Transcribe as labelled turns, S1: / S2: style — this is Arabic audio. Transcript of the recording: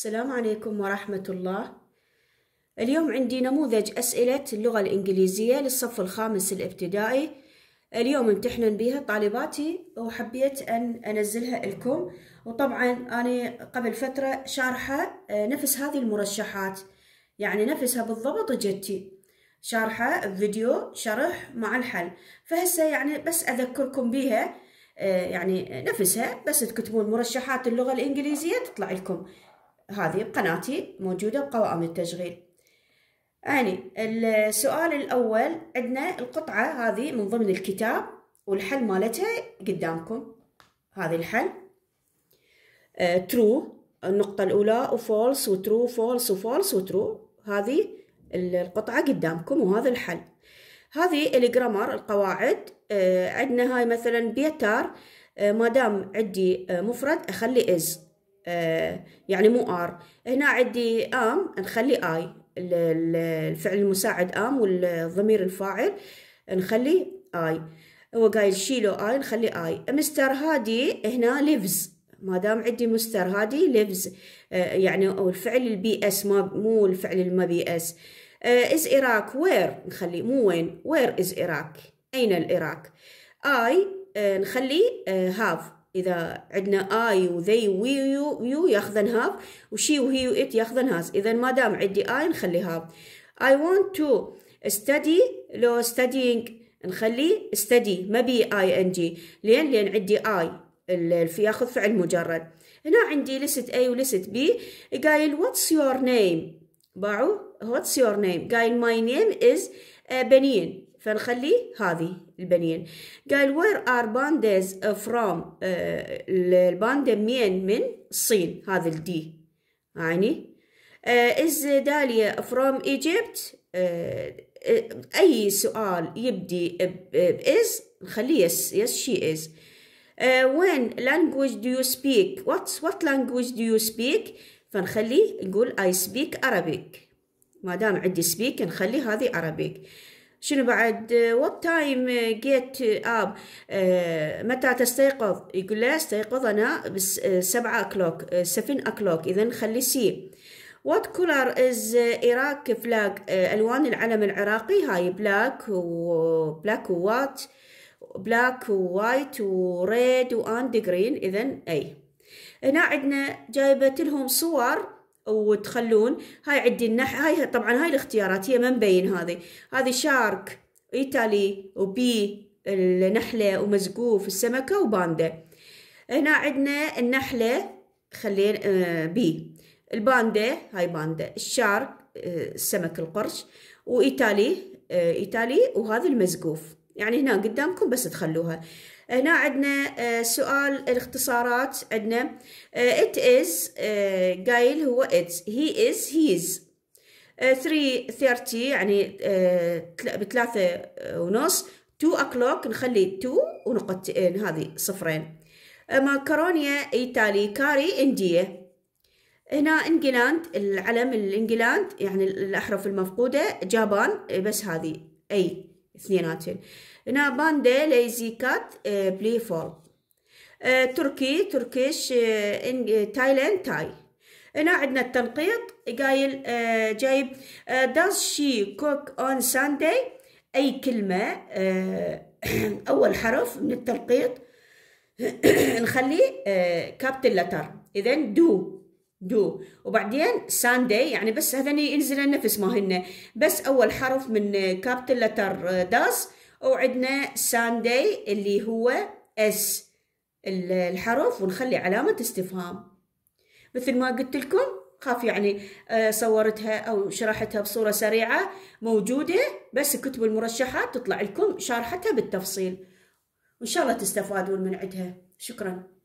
S1: السلام عليكم ورحمة الله اليوم عندي نموذج أسئلة اللغة الإنجليزية للصف الخامس الابتدائي اليوم امتحنن بها طالباتي وحبيت أن أنزلها لكم وطبعا أنا قبل فترة شارحة آه، نفس هذه المرشحات يعني نفسها بالضبط جتي شارحة الفيديو شرح مع الحل فهسه يعني بس أذكركم بيها آه، يعني نفسها بس تكتبون مرشحات اللغة الإنجليزية تطلع لكم هذه بقناتي موجودة بقوائم التشغيل يعني السؤال الأول عندنا القطعة هذه من ضمن الكتاب والحل مالتها قدامكم هذه الحل ترو أه، النقطة الأولى وفولس وترو فولس وفولس وترو هذه القطعة قدامكم وهذا الحل هذه الجرامر القواعد أه، عندنا هاي مثلا بيتر أه، ما دام عندي مفرد أخلي إز آه، يعني مو ار هنا عندي ام نخلي اي الفعل المساعد ام والضمير الفاعل نخلي اي هو قايل شيلو اي نخلي اي مستر هادي هنا ليفز ما دام عندي مستر هادي ليفز آه، يعني او الفعل البي اس ما مو الفعل الما بي اس از اراك وير نخلي مو وين وير از اراك اين العراق اي آه، نخلي هاف إذا عندنا آي وذي وي ويو يو ياخذن هاف وشي وهي وإت ياخذن هاز إذا ما دام عندي آي نخلي هاف I want to study لو studying نخلي study ما بي آي إن جي لين لين عندي آي اللي ياخذ فعل مجرد هنا عندي لست A ولست B قايل what's your name باعو what's your name قايل my name is آه، بنين فنخلي هذه البنين قال وير ار بانديز فروم الباندا مين من الصين هذا الدي يعني از داليا فروم ايجيبت اي سؤال يبدي باز نخليه يس يس شي از وين لانجويج دو يو سبيك وات وات language دو يو سبيك فنخليه نقول I speak Arabic ما دام عندي سبيك نخلي هذه عربيك شنو بعد وات تايم جيت اب متى تستيقظ يقول لا استيقظ انا بس uh, سبعة اكلوك سفن اكلوك اذا خلي سي وات كولر از ايراك فلاج الوان العلم العراقي هاي بلاك وبلاك ووات بلاك ووايت وريد واند جرين اذا اي هنا عندنا جايبه لهم صور وتخلون هاي عندي النح هاي طبعا هاي الاختيارات هي ما مبين هذه هذه شارك ايتالي وبي النحله ومزقوف السمكه وباندا هنا عندنا النحله خلينا آه بي الباندا هاي باندا الشارك آه السمك القرش وايتالي آه ايطالي وهذا المزقوف يعني هنا قدامكم بس تخلوها هنا عندنا آه، سؤال الاختصارات عندنا آه، it is آه، قايل هو it he is his 3:30 يعني بثلاثة ونص 2 o'clock نخلي 2 ونقطتين هذه صفرين ماكرونيا ايطالي كاري انديه هنا انجلاند العلم الانجلاند يعني الاحرف المفقودة جابان بس هذه اي اثنيناتهم هنا باندا ليزي كات آه، بلي فول آه، تركي تركيش آه، تايلاند تاي هنا عندنا التنقيط قايل جايب داز شي كوك اون ساندي اي كلمه اول حرف من التنقيط نخليه كابتن لتر اذا دو دو وبعدين ساندي يعني بس هذني ينزل نفس ما هن بس اول حرف من كابتن لتر داس وعندنا ساندي اللي هو اس الحرف ونخلي علامة استفهام مثل ما قلت لكم خاف يعني آه، صورتها او شرحتها بصورة سريعة موجودة بس كتبوا المرشحات تطلع لكم شارحتها بالتفصيل وان شاء الله تستفادون من عندها شكرا